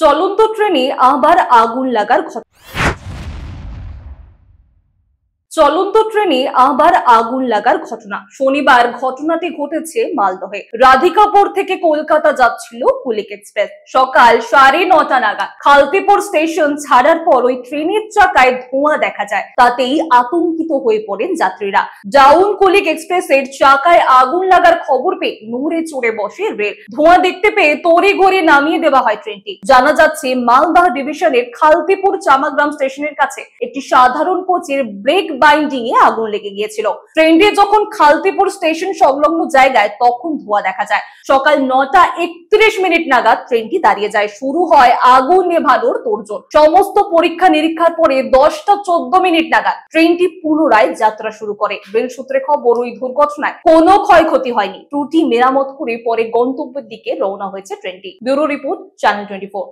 চলন্ত ট্রেনে আবার আগুন লাগার ঘটনা চলন্ত ট্রেনে আবার আগুন লাগার ঘটনা শনিবার ঘটনাটি ঘটেছে মালদহে রাধিকাপুর থেকে কলকাতা যাচ্ছিল কুলিক এক্সপ্রেস সকাল সাড়ে নটা নাগাদ খালতিপুর স্টেশন ছাড়ার পর ওই ট্রেনের চাকায় ধোঁয়া দেখা যায় তাতেই আতঙ্কিত হয়ে পড়েন যাত্রীরা ডাউন কুলিক এক্সপ্রেসের চাকায় আগুন লাগার খবর পেয়ে নূরে চড়ে বসে রেল ধোঁয়া দেখতে পেয়ে তড়ি ঘড়ি নামিয়ে দেওয়া হয় ট্রেনটি জানা যাচ্ছে মালদহ ডিভিশনের খালতিপুর চামাগ্রাম স্টেশনের কাছে একটি সাধারণ কোচের ব্রেক বাইন্ডিং এ আগুন লেগে গিয়েছিল ট্রেনটি যখন খালতিপুর স্টেশন সংলগ্ন জায়গায় তখন ধোয়া দেখা যায় সকাল নটা একত্রিশ মিনিট নাগাদ ট্রেনটি দাঁড়িয়ে যায় শুরু হয় আগুন নেভানোর তোরজন সমস্ত পরীক্ষা নিরীক্ষার পরে দশটা চোদ্দ মিনিট নাগাদ ট্রেনটি পুনরায় যাত্রা শুরু করে রেল সূত্রে খবর ওই দুর্ঘটনায় কোনো ক্ষয়ক্ষতি হয়নি ত্রুটি মেরামত করে পরে গন্তব্যের দিকে রওনা হয়েছে ট্রেনটি ব্যুরো রিপোর্ট চ্যানেল টোয়েন্টি